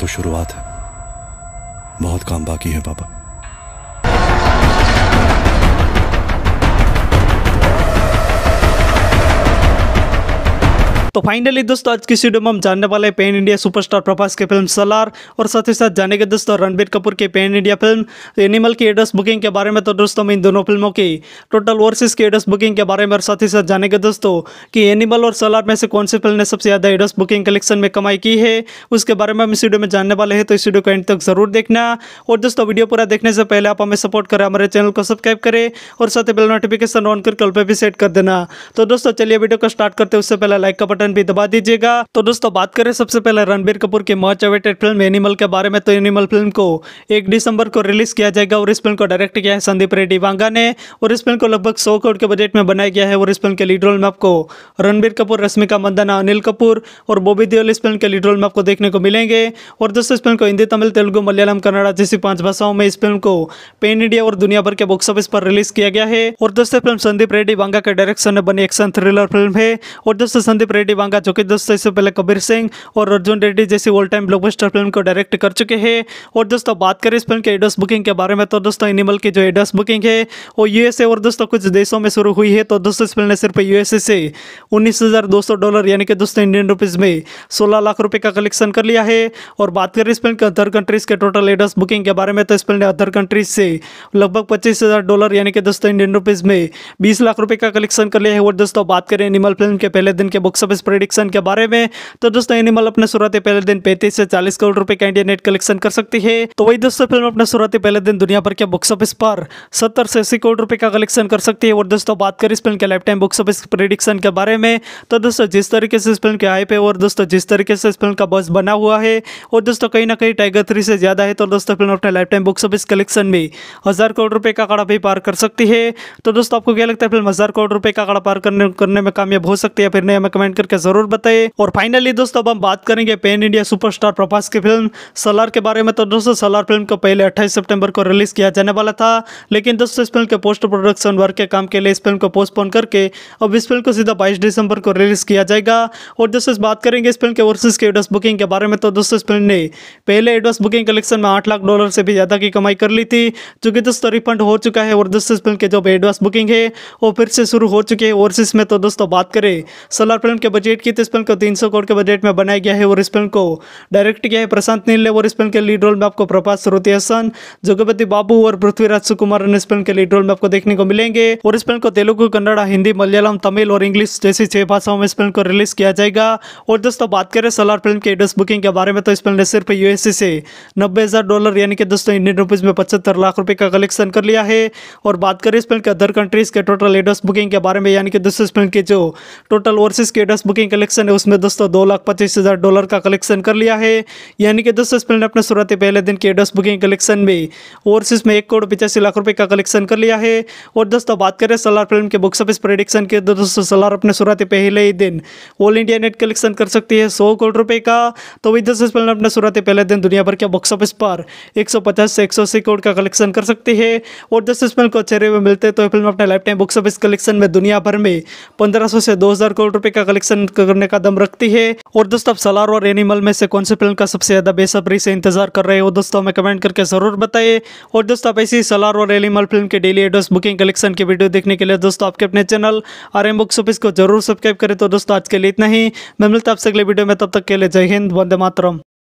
तो शुरुआत है बहुत काम बाकी है पापा तो फाइनली दोस्तों आज की वीडियो में हम जानने वाले पेन इंडिया सुपरस्टार प्रभास के फिल्म सलार और साथ ही साथ जानेंगे दोस्तों रणबीर कपूर की पेन इंडिया फिल्म एनिमल की एड्रेस बुकिंग के बारे में तो दोस्तों में इन दोनों फिल्मों की टोटल ओवरसीज की एड्रेस बुकिंग के बारे में और साथ ही साथ जानेंगे दोस्तों की एनिमल और सलार में से कौन सी फिल्म ने सबसे ज़्यादा एड्रेस बुकिंग कलेक्शन में कमाई की है उसके बारे में हम इस वीडियो में जानने वाले हैं तो इस वीडियो को एंड तक जरूर देखना और दोस्तों वीडियो पूरा देखने से पहले आप हमें सपोर्ट करें हमारे चैनल को सब्सक्राइब करें और साथ ही बिल नोटिफिकेशन ऑन करके कल पर भी सेट कर देना तो दोस्तों चलिए वीडियो को स्टार्ट करते हैं उससे पहले लाइक का बटन बटन भी दबा दीजिएगा तो दोस्तों बात करें सबसे पहले रणबीर कपूर की मोच अवेटेड फिल्म एनिमल के बारे में तो एनिमल फिल्म को एक दिसंबर को रिलीज किया जाएगा और इस फिल्म को डायरेक्ट किया है संदीप रेड्डी वांगा ने और इस फिल्म को लगभग सौ करोड़ के बजट में बनाया गया है और इस फिल्म के लीड रोल में आपको रणबीर कपूर रश्मिका मंदाना अनिल कपूर और बॉबी देओल इस फिल्म के लीड रोल में आपको देखने को मिलेंगे और दोस्तों इस फिल्म को हिंदी तमिल तेलुगु मलयालम कन्नड़ा जैसी पांच भाषाओं में इस फिल्म को पेन इंडिया और दुनिया भर के बॉक्स ऑफिस पर रिलीज किया गया है और दोस्तों फिल्म संदीप रेड्डी वांगा के डायरेक्शन में बनी एक्शन थ्रिलर फिल्म है और दोस्तों संदीप रेड्डी बांगा जो कि दोस्तों इससे पहले कबीर सिंह और अर्जुन रेड्डी जैसी ऑल टाइम ब्लॉकबस्टर फिल्म को डायरेक्ट कर चुके हैं और दोस्तों बात करें इस फिल्म के एडस बुकिंग के बारे में तो दोस्तों एनिमल की जो एडस बुकिंग है वो यूएसए और दोस्तों कुछ देशों में शुरू हुई है तो दोस्तों इस फिल्म ने सिर्फ यूएसए से उन्नीस डॉलर यानी कि दोस्तों इंडियन रुपीज़ में सोलह लाख रुपये का कलेक्शन कर लिया है और बात करें इस फिल्म के अदर कंट्रीज़ के टोटल एडस बुकिंग के बारे में तो इस फिल्म ने अदर कंट्रीज़ से लगभग पच्चीस डॉलर यानी कि दोस्तों इंडियन रुपीज़ में बीस लाख रुपये का कलेक्शन कर लिया है और दोस्तों बात करें एनिमल फिल्म के पहले दिन के बुक्स ऑफिस प्रडिक्शन के बारे में तो दोस्तों एनिमल अपने शुरुआती पहले दिन पैंतीस से चालीस करोड़ रुपए का इंडिया नेट कलेक्शन कर सकती है तो वही दोस्तों फिल्म अपने शुरुआती पहले दिन दुनिया भर के बुक्स ऑफिस पर सत्तर से अस्सी करोड़ रुपए का कलेक्शन कर सकती है और दोस्तों बात करें इस फिल्म के lifetime box office prediction के बारे में तो दोस्तों जिस तरीके से इस फिल्म के आई पे और दोस्तों जिस तरीके से इस फिल्म का बस बना हुआ है और दोस्तों कहीं ना कहीं टाइगर थ्री से ज़्यादा है तो दोस्तों फिल्म अपने lifetime box office collection में हज़ार करोड़ रुपए का कड़ा भी पार कर सकती है तो दोस्तों आपको क्या लगता है फिल्म हज़ार करोड़ रुपए का कड़ा पार करने में कामयाब हो सकती है फिर नहीं हमें कमेंट कर करके जरूर बताइए और फाइनली दोस्तों अब हम बात करेंगे पेन इंडिया सुपरस्टार प्रभास की फिल्म सलार के बारे में तो दोस्तों सलार फिल्म को पहले अट्ठाईस सेप्टेम्बर को रिलीज किया जाने वाला था लेकिन दोस्तों इस फिल्म के पोस्ट प्रोडक्शन वर्क के काम के लिए इस फिल्म को पोस्टपोन करके अब इस फिल्म को सीधा बाईस दिसंबर को रिलीज किया जाएगा और दोस्तों बात करेंगे इस फिल्म के वर्सेज के एडवांस बुकिंग के बारे में तो दोस्तों इस फिल्म ने पहले एडवांस बुकिंग कलेक्शन में आठ लाख डॉलर से भी ज़्यादा की कमाई कर ली थी जो कि दोस्तों रिफंड हो चुका है और दोस्तों इस फिल्म के जो एडवांस बुकिंग है वो फिर से शुरू हो चुके हैं वर्सेज में तो दोस्तों बात करें सलार फिल्म के बजट की थी तो इस फिल्म को तीन सौ करोड़ के बजट में बनाया गया है और इस फिल्म को डायरेक्ट किया है प्रशांत नील ने और इस फिल्म के लीड रोल में आपको प्रभास श्रोती हसन जुगपति बाबू और पृथ्वीराज सुकुमार इस फिल्म के लीड रोल में आपको देखने को मिलेंगे और इस फिल्म को तेलुगु कन्नड़ा हिंदी मलयालम तमिल और इंग्लिश जैसी छह भाषाओं में इस फिल्म को रिलीज किया जाएगा और दोस्तों बात करें सलार फिल्म के एड्रेस बुकिंग के बारे में तो इस फिल्म ने सिर्फ यूएसए से नब्बे हज़ार डॉलर यानी कि दोस्तों इंडियन रुपीज़ में पचहत्तर लाख रुपए का कलेक्शन कर लिया है और बात करें इस फिल्म के अदर कंट्रीज़ के टोटल एड्रेस बुकिंग के बारे में यानी कि दोस्तों इस फिल्म के जो टोटल ओवरसीज के एड्रेस बुकिंग कलेक्शन है उसमें दोस्तों दो लाख पच्चीस हज़ार डॉलर का कलेक्शन कर लिया है यानी कि दोस्तों ने अपने शुरुआती पहले दिन के एडस बुकिंग कलेक्शन में ओवरसीज में एक करोड़ पचासी लाख रुपये का कलेक्शन कर लिया है और दोस्तों बात करें सलार फिल्म के बुक्स ऑफिस प्रडिक्शन के तो दोस्तों सलार अपने शुरुआती पहले ही दिन ऑल इंडिया नेट कलेक्शन कर सकती है सौ करोड़ रुपये का तो वही दोस्तों ने अपने शुरुआती पहले दिन दुनिया भर के बुक्स ऑफिस पर एक से एक करोड़ का कलेक्शन कर सकती है और दोस्तों फिल्म को अच्छे में मिलते तो फिल्म अपने lifetime box office collection में दुनिया भर में पंद्रह से दो करोड़ रुपये का कलेक्शन पसंद करने का दम रखती है और दोस्तों आप सलार और एनिमल में से कौन से फिल्म का सबसे ज़्यादा बेसब्री से इंतजार कर रहे हो दोस्तों हमें कमेंट करके ज़रूर बताइए और दोस्तों आप ऐसी सलार और एनिमल फिल्म के डेली एड्रेस बुकिंग कलेक्शन की वीडियो देखने के लिए दोस्तों आपके अपने channel R M box office को जरूर सब्सक्राइब करें तो दोस्तों आज के लिए इतना ही मैं मिलता आपसे अगले वीडियो में तब तक के लिए जय हिंद वंदे मातरम